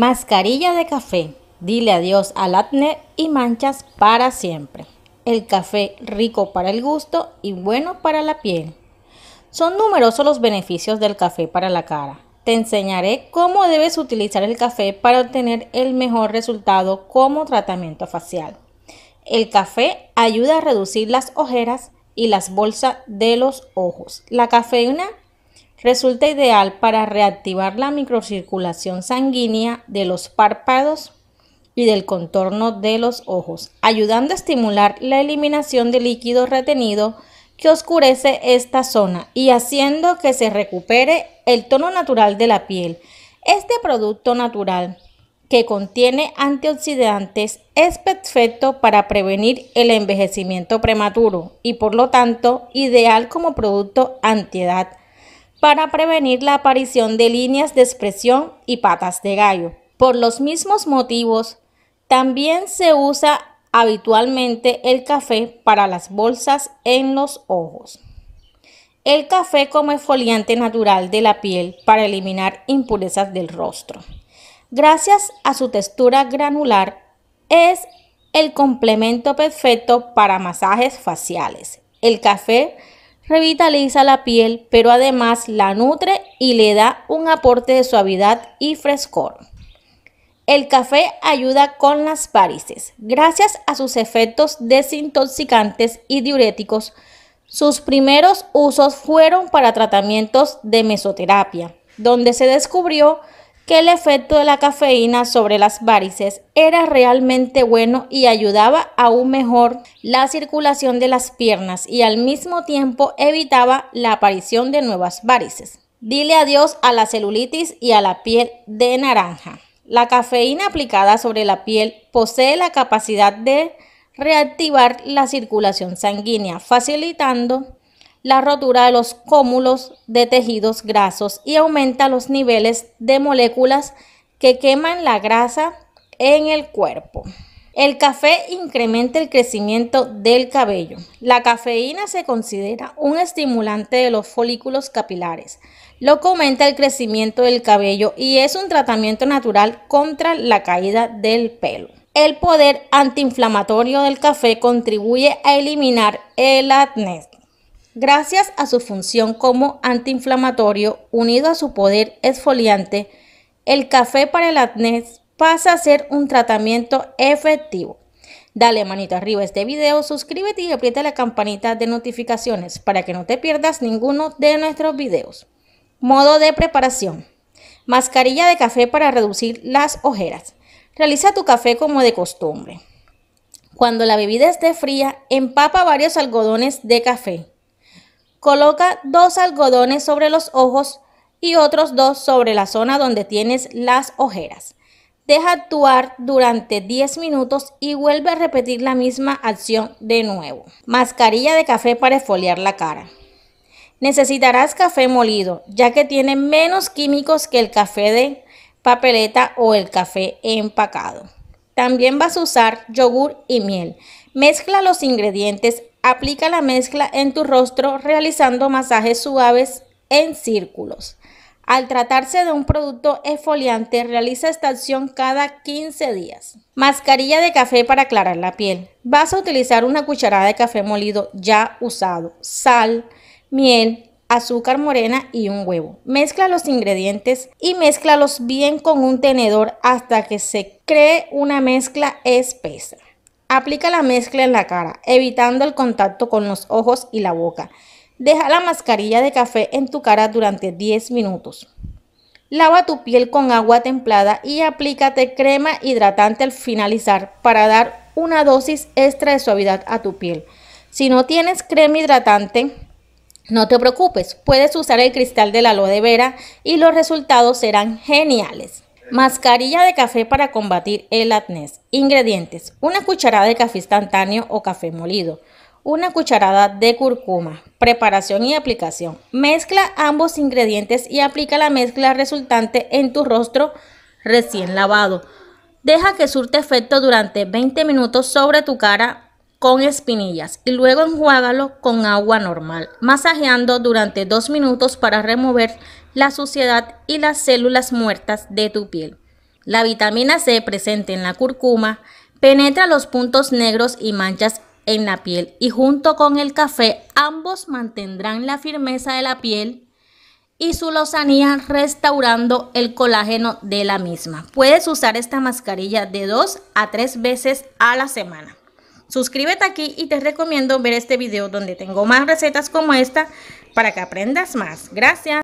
Mascarilla de café. Dile adiós al acné y manchas para siempre. El café rico para el gusto y bueno para la piel. Son numerosos los beneficios del café para la cara. Te enseñaré cómo debes utilizar el café para obtener el mejor resultado como tratamiento facial. El café ayuda a reducir las ojeras y las bolsas de los ojos. La cafeína resulta ideal para reactivar la microcirculación sanguínea de los párpados y del contorno de los ojos, ayudando a estimular la eliminación de líquido retenido que oscurece esta zona y haciendo que se recupere el tono natural de la piel. Este producto natural que contiene antioxidantes es perfecto para prevenir el envejecimiento prematuro y por lo tanto ideal como producto antiedad para prevenir la aparición de líneas de expresión y patas de gallo. Por los mismos motivos, también se usa habitualmente el café para las bolsas en los ojos. El café como esfoliante natural de la piel para eliminar impurezas del rostro. Gracias a su textura granular, es el complemento perfecto para masajes faciales. El café revitaliza la piel, pero además la nutre y le da un aporte de suavidad y frescor. El café ayuda con las varices. Gracias a sus efectos desintoxicantes y diuréticos, sus primeros usos fueron para tratamientos de mesoterapia, donde se descubrió que el efecto de la cafeína sobre las varices era realmente bueno y ayudaba aún mejor la circulación de las piernas y al mismo tiempo evitaba la aparición de nuevas varices. Dile adiós a la celulitis y a la piel de naranja. La cafeína aplicada sobre la piel posee la capacidad de reactivar la circulación sanguínea, facilitando la rotura de los cómulos de tejidos grasos y aumenta los niveles de moléculas que queman la grasa en el cuerpo. El café incrementa el crecimiento del cabello. La cafeína se considera un estimulante de los folículos capilares. Lo que aumenta el crecimiento del cabello y es un tratamiento natural contra la caída del pelo. El poder antiinflamatorio del café contribuye a eliminar el acné. Gracias a su función como antiinflamatorio, unido a su poder exfoliante, el café para el acné pasa a ser un tratamiento efectivo. Dale manito arriba a este video, suscríbete y aprieta la campanita de notificaciones para que no te pierdas ninguno de nuestros videos. Modo de preparación. Mascarilla de café para reducir las ojeras. Realiza tu café como de costumbre. Cuando la bebida esté fría, empapa varios algodones de café. Coloca dos algodones sobre los ojos y otros dos sobre la zona donde tienes las ojeras. Deja actuar durante 10 minutos y vuelve a repetir la misma acción de nuevo. Mascarilla de café para esfoliar la cara. Necesitarás café molido, ya que tiene menos químicos que el café de papeleta o el café empacado. También vas a usar yogur y miel. Mezcla los ingredientes aplica la mezcla en tu rostro realizando masajes suaves en círculos. Al tratarse de un producto esfoliante, realiza esta acción cada 15 días. Mascarilla de café para aclarar la piel. Vas a utilizar una cucharada de café molido ya usado, sal, miel, azúcar morena y un huevo. Mezcla los ingredientes y mézclalos bien con un tenedor hasta que se cree una mezcla espesa. Aplica la mezcla en la cara, evitando el contacto con los ojos y la boca. Deja la mascarilla de café en tu cara durante 10 minutos. Lava tu piel con agua templada y aplícate crema hidratante al finalizar para dar una dosis extra de suavidad a tu piel. Si no tienes crema hidratante, no te preocupes, puedes usar el cristal de la de vera y los resultados serán geniales. Mascarilla de café para combatir el acné. Ingredientes: una cucharada de café instantáneo o café molido, una cucharada de cúrcuma. Preparación y aplicación: mezcla ambos ingredientes y aplica la mezcla resultante en tu rostro recién lavado. Deja que surte efecto durante 20 minutos sobre tu cara con espinillas y luego enjuágalo con agua normal, masajeando durante 2 minutos para remover la suciedad y las células muertas de tu piel. La vitamina C presente en la cúrcuma penetra los puntos negros y manchas en la piel y junto con el café ambos mantendrán la firmeza de la piel y su lozanía restaurando el colágeno de la misma. Puedes usar esta mascarilla de 2 a 3 veces a la semana. Suscríbete aquí y te recomiendo ver este video donde tengo más recetas como esta para que aprendas más. Gracias.